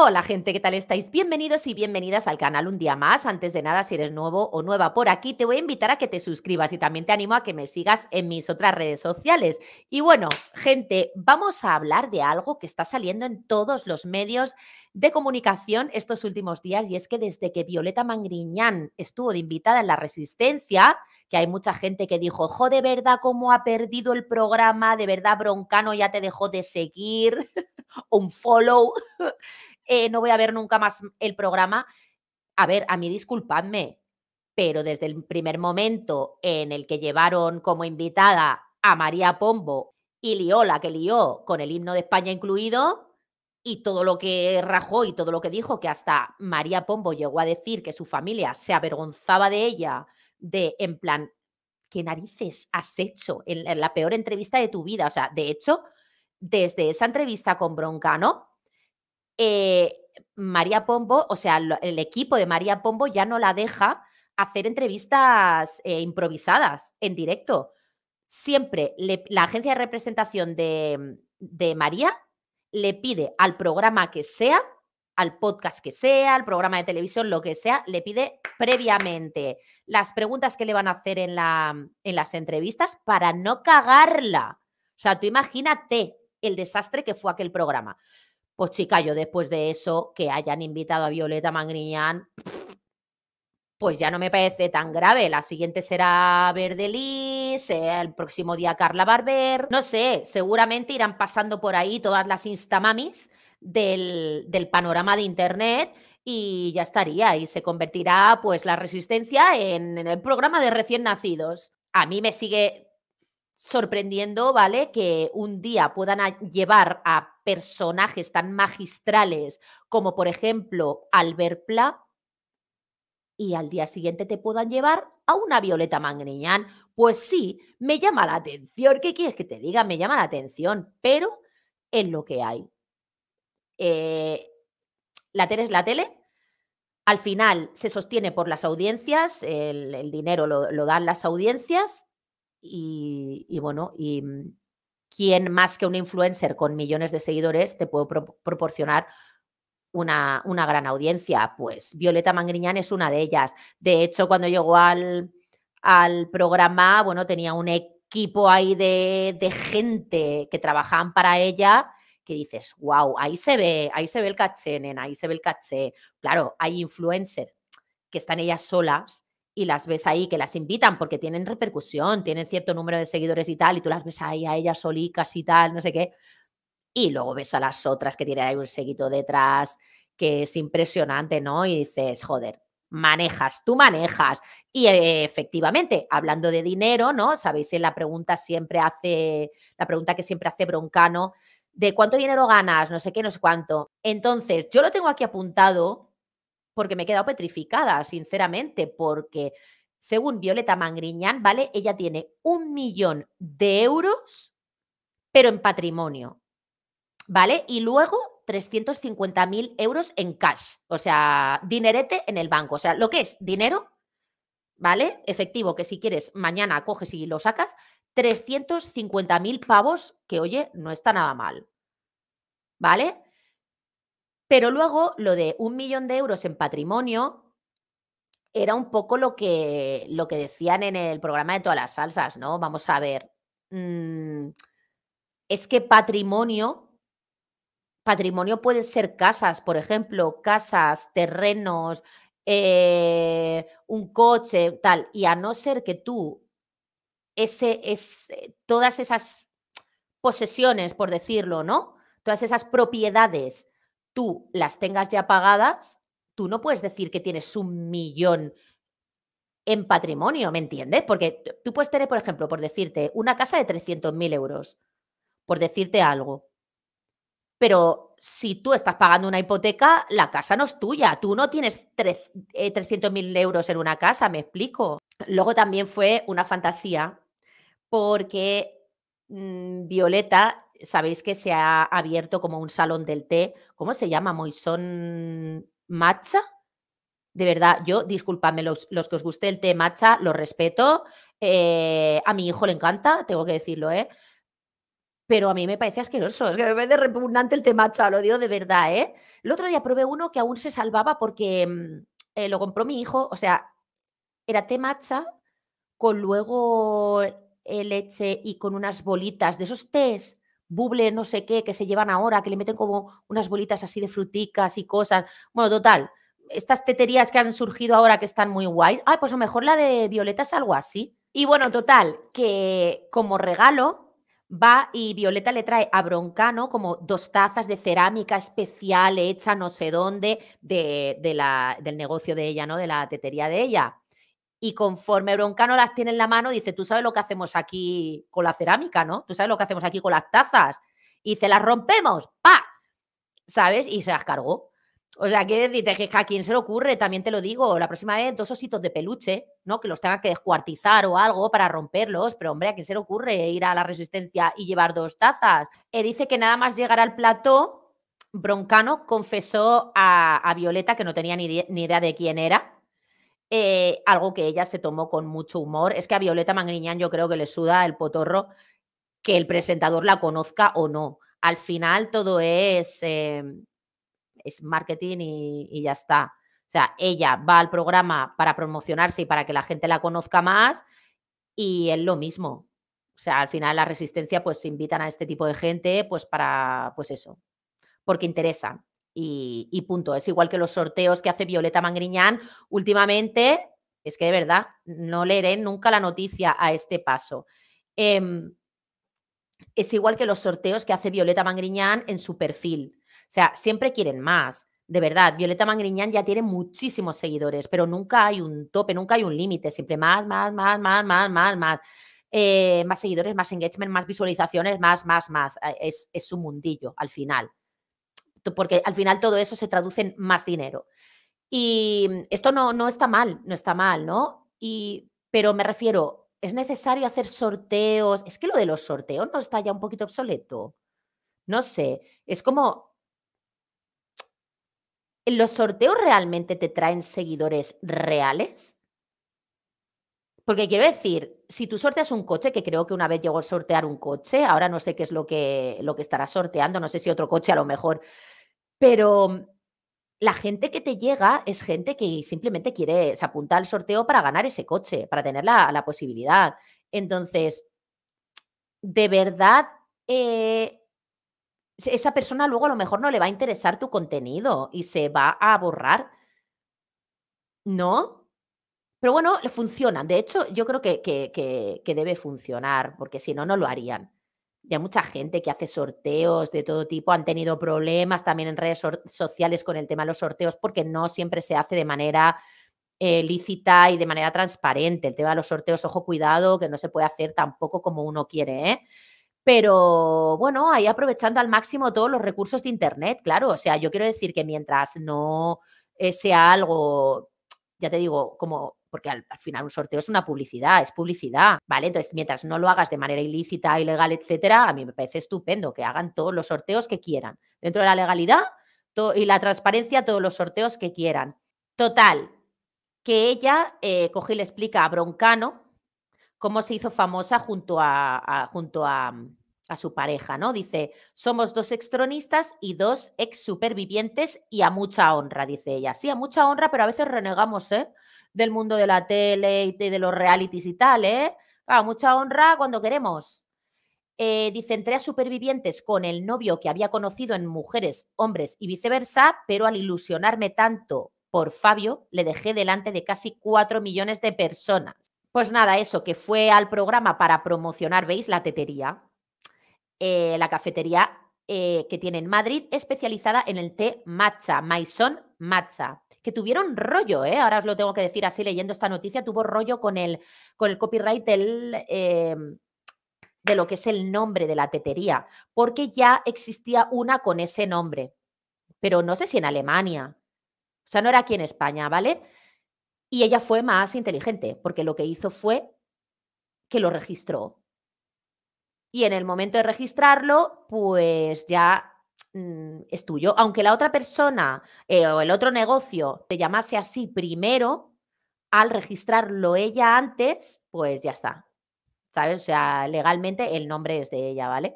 Hola gente, ¿qué tal estáis? Bienvenidos y bienvenidas al canal un día más. Antes de nada, si eres nuevo o nueva por aquí, te voy a invitar a que te suscribas y también te animo a que me sigas en mis otras redes sociales. Y bueno, gente, vamos a hablar de algo que está saliendo en todos los medios de comunicación estos últimos días y es que desde que Violeta Mangriñán estuvo de invitada en La Resistencia, que hay mucha gente que dijo, jo, de verdad, cómo ha perdido el programa, de verdad, Broncano ya te dejó de seguir, un follow. Eh, no voy a ver nunca más el programa. A ver, a mí disculpadme, pero desde el primer momento en el que llevaron como invitada a María Pombo y lió la que lió con el himno de España incluido, y todo lo que rajó y todo lo que dijo, que hasta María Pombo llegó a decir que su familia se avergonzaba de ella, de en plan, ¿qué narices has hecho en la peor entrevista de tu vida? O sea, de hecho, desde esa entrevista con Broncano, eh, María Pombo, o sea, el equipo de María Pombo ya no la deja hacer entrevistas eh, improvisadas en directo. Siempre la agencia de representación de, María le pide al programa que sea, al podcast que sea, al programa de televisión, lo que sea, le pide previamente las preguntas que le van a hacer en, la, en las entrevistas para no cagarla. O sea, tú imagínate el desastre que fue aquel programa. Pues chica, yo después de eso, que hayan invitado a Violeta Mangriñán, pues ya no me parece tan grave. La siguiente será Verdelis, el próximo día Carla Barber. No sé, seguramente irán pasando por ahí todas las instamamis del, del panorama de Internet y ya estaría. Y se convertirá pues la resistencia en el programa de recién nacidos. A mí me sigue sorprendiendo, ¿vale? Que un día puedan llevar a personajes tan magistrales como, por ejemplo, Albert Pla, y al día siguiente te puedan llevar a una Violeta Mangriñán. Pues sí, me llama la atención. ¿Qué quieres que te diga? Me llama la atención, pero es lo que hay. Eh, la tele es la tele. Al final se sostiene por las audiencias, el, dinero lo dan las audiencias y, bueno, y mm, quién más que un influencer con millones de seguidores te puede proporcionar una, gran audiencia. Pues Violeta Mangriñán es una de ellas. De hecho, cuando llegó al, programa, bueno, tenía un equipo ahí de, gente que trabajaban para ella que dices, wow, ahí se ve, ahí se ve el caché, nena, ahí se ve el caché. Claro, hay influencers que están ellas solas y las ves ahí, que las invitan porque tienen repercusión, tienen cierto número de seguidores y tal, y tú las ves ahí a ellas solicas y tal, no sé qué. Y luego ves a las otras que tienen ahí un seguito detrás, que es impresionante, ¿no? Y dices, joder, manejas, tú manejas. Y eh, efectivamente, hablando de dinero, ¿no? Sabéis, que la pregunta siempre hace, la pregunta que siempre hace Broncano, de cuánto dinero ganas, no sé qué, no sé cuánto. Entonces, yo lo tengo aquí apuntado porque me he quedado petrificada, sinceramente, porque según Violeta Mangriñán, ¿vale? Ella tiene un millón de euros, pero en patrimonio, ¿vale? Y luego 350.000 euros en cash, o sea, dinerete en el banco, o sea, lo que es dinero, ¿vale? Efectivo, que si quieres, mañana coges y lo sacas, 350.000 pavos, que oye, no está nada mal, ¿vale? Pero luego lo de un millón de euros en patrimonio era un poco lo que, lo que decían en el programa de todas las salsas, ¿no? Vamos a ver. Mm, es que patrimonio, patrimonio puede ser casas, por ejemplo, casas, terrenos, eh, un coche, tal. Y a no ser que tú, ese, es, todas esas posesiones, por decirlo, ¿no? Todas esas propiedades tú las tengas ya pagadas, tú no puedes decir que tienes un millón en patrimonio, ¿me entiendes? Porque tú puedes tener, por ejemplo, por decirte, una casa de 300.000 euros, por decirte algo. Pero si tú estás pagando una hipoteca, la casa no es tuya. Tú no tienes 300.000 eh, euros en una casa, me explico. Luego también fue una fantasía porque mm, Violeta sabéis que se ha abierto como un salón del té, ¿cómo se llama? Moisón Matcha. De verdad, yo, disculpadme, los, los que os guste el té matcha, lo respeto. Eh, a mi hijo le encanta, tengo que decirlo, ¿eh? Pero a mí me parece asqueroso, es que me parece repugnante el té matcha, lo digo de verdad, ¿eh? El otro día probé uno que aún se salvaba porque mm, eh, lo compró mi hijo, o sea, era té matcha con luego eh, leche y con unas bolitas de esos tés buble no sé qué que se llevan ahora, que le meten como unas bolitas así de fruticas y cosas. Bueno, total, estas teterías que han surgido ahora que están muy guays. ay, pues a lo mejor la de Violeta es algo así. Y bueno, total, que como regalo va y Violeta le trae a Broncano como dos tazas de cerámica especial hecha no sé dónde de, de la, del negocio de ella, ¿no? De la tetería de ella y conforme Broncano las tiene en la mano, dice, tú sabes lo que hacemos aquí con la cerámica, ¿no? Tú sabes lo que hacemos aquí con las tazas. Y se las rompemos, ¡pa! ¿Sabes? Y se las cargó. O sea, que dices, ¿a quién se le ocurre? También te lo digo, la próxima vez dos ositos de peluche, ¿no? Que los tenga que descuartizar o algo para romperlos, pero hombre, ¿a quién se le ocurre ir a la resistencia y llevar dos tazas? Y eh, dice que nada más llegar al plató, Broncano confesó a, Violeta que no tenía ni, ni idea de quién era, eh, algo que ella se tomó con mucho humor. Es que a Violeta Mangriñán yo creo que le suda el potorro que el presentador la conozca o no. Al final todo es, em, es marketing y, ya está. O sea, ella va al programa para promocionarse y para que la gente la conozca más y es lo mismo. O sea, al final la resistencia pues invitan a este tipo de gente pues para, pues eso, porque interesan y, punto. Es igual que los sorteos que hace Violeta Mangriñán últimamente. Es que de verdad, no leeré nunca la noticia a este paso. Em, es igual que los sorteos que hace Violeta Mangriñán en su perfil. O sea, siempre quieren más. De verdad, Violeta Mangriñán ya tiene muchísimos seguidores, pero nunca hay un tope, nunca hay un límite. Siempre más, más, más, más, más, más, más. Eh, más seguidores, más engagement, más visualizaciones, más, más, más. Eh, es, es su mundillo al final porque al final todo eso se traduce en más dinero. Y mm, esto no, no está mal, no está mal, ¿no? Y, pero me refiero, es necesario hacer sorteos. Es que lo de los sorteos no está ya un poquito obsoleto. No sé, es como... ¿Los sorteos realmente te traen seguidores reales? Porque quiero decir, si tú sorteas un coche, que creo que una vez llegó a sortear un coche, ahora no sé qué es lo que, lo que estará sorteando, no sé si otro coche a lo mejor pero la gente que te llega es gente que simplemente quiere, se apunta al sorteo para ganar ese coche, para tener la, posibilidad. Entonces, de verdad, eh, esa persona luego a lo mejor no le va a interesar tu contenido y se va a borrar. ¿No? Pero bueno, funcionan. De hecho, yo creo que, que, que debe funcionar, porque si no, no lo harían ya mucha gente que hace sorteos de todo tipo han tenido problemas también en redes sociales con el tema de los sorteos porque no siempre se hace de manera eh, lícita y de manera transparente. El tema de los sorteos, ojo, cuidado, que no se puede hacer tampoco como uno quiere, ¿eh? Pero bueno, ahí aprovechando al máximo todos los recursos de Internet, claro. O sea, yo quiero decir que mientras no eh, sea algo, ya te digo, como porque al, final un sorteo es una publicidad, es publicidad, ¿vale? Entonces, mientras no lo hagas de manera ilícita, ilegal, etcétera, a mí me parece estupendo que hagan todos los sorteos que quieran. Dentro de la legalidad y la transparencia, todos los sorteos que quieran. Total, que ella eh, coge y le explica a Broncano cómo se hizo famosa junto a junto a, mm, a su pareja, ¿no? Dice, somos dos extronistas y dos ex supervivientes y a mucha honra, dice ella. Sí, a mucha honra, pero a veces renegamos, ¿eh? Del mundo de la tele y de los realities y tal, ¿eh? A mucha honra cuando queremos. Eh, dice, entré a supervivientes con el novio que había conocido en mujeres, hombres y viceversa, pero al ilusionarme tanto por Fabio, le dejé delante de casi cuatro millones de personas. Pues nada, eso, que fue al programa para promocionar, ¿veis? La tetería. Eh, la cafetería eh, que tiene en Madrid especializada en el té matcha, Maison Matcha, que tuvieron rollo, ¿eh? ahora os lo tengo que decir así leyendo esta noticia, tuvo rollo con el, con el copyright del, de lo que es el nombre de la tetería, porque ya existía una con ese nombre, pero no sé si en Alemania, o sea, no era aquí en España, ¿vale? Y ella fue más inteligente, porque lo que hizo fue que lo registró y en el momento de registrarlo, pues ya mm, es tuyo. Aunque la otra persona eh, o el otro negocio te llamase así primero, al registrarlo ella antes, pues ya está. ¿Sabes? O sea, legalmente el nombre es de ella, ¿vale?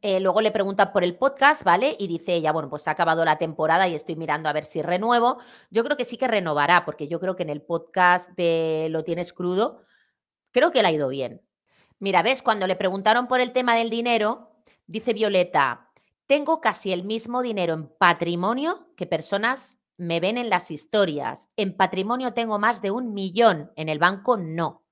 Eh, luego le pregunta por el podcast, ¿vale? Y dice ella, bueno, pues ha acabado la temporada y estoy mirando a ver si renuevo. Yo creo que sí que renovará, porque yo creo que en el podcast de Lo tienes crudo, creo que le ha ido bien. Mira, ves, cuando le preguntaron por el tema del dinero, dice Violeta, tengo casi el mismo dinero en patrimonio que personas me ven en las historias. En patrimonio tengo más de un millón, en el banco no.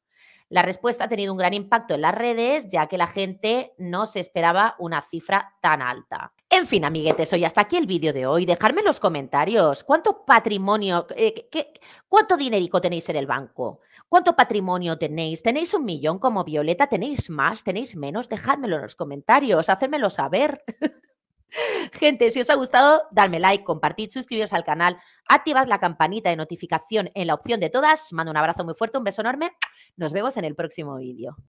La respuesta ha tenido un gran impacto en las redes, ya que la gente no se esperaba una cifra tan alta. En fin, amiguetes, hoy hasta aquí el vídeo de hoy. Dejadme en los comentarios cuánto patrimonio, eh, qué, cuánto dinerico tenéis en el banco, cuánto patrimonio tenéis. ¿Tenéis un millón como Violeta? ¿Tenéis más? ¿Tenéis menos? dejadmelo en los comentarios, hacedmelo saber. Gente, si os ha gustado, dadme like, compartid, suscribiros al canal, activad la campanita de notificación en la opción de todas. Mando un abrazo muy fuerte, un beso enorme. Nos vemos en el próximo vídeo.